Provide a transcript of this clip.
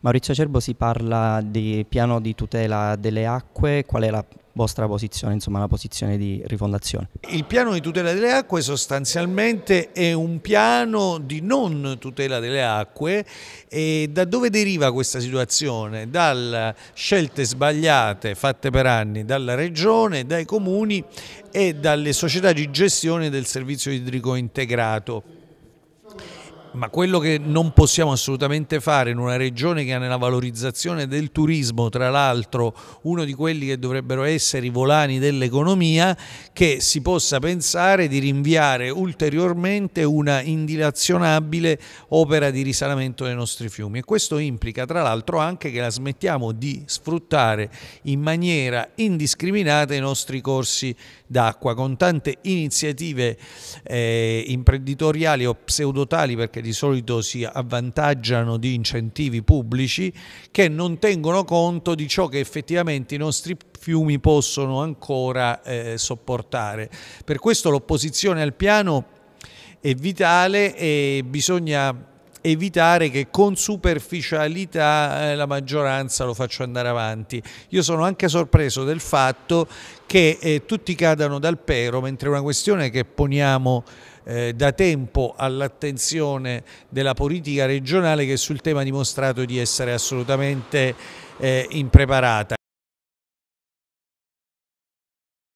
Maurizio Acerbo si parla di piano di tutela delle acque, qual è la vostra posizione, insomma la posizione di rifondazione? Il piano di tutela delle acque sostanzialmente è un piano di non tutela delle acque e da dove deriva questa situazione? Dalle scelte sbagliate fatte per anni dalla regione, dai comuni e dalle società di gestione del servizio idrico integrato ma quello che non possiamo assolutamente fare in una regione che ha nella valorizzazione del turismo, tra l'altro, uno di quelli che dovrebbero essere i volani dell'economia, che si possa pensare di rinviare ulteriormente una indilazionabile opera di risanamento dei nostri fiumi. E questo implica, tra l'altro, anche che la smettiamo di sfruttare in maniera indiscriminata i nostri corsi d'acqua, con tante iniziative eh, imprenditoriali o pseudotali perché che di solito si avvantaggiano di incentivi pubblici che non tengono conto di ciò che effettivamente i nostri fiumi possono ancora eh, sopportare. Per questo l'opposizione al piano è vitale e bisogna evitare che con superficialità eh, la maggioranza lo faccia andare avanti. Io sono anche sorpreso del fatto che eh, tutti cadano dal pero, mentre una questione che poniamo eh, da tempo all'attenzione della politica regionale che sul tema ha dimostrato di essere assolutamente eh, impreparata.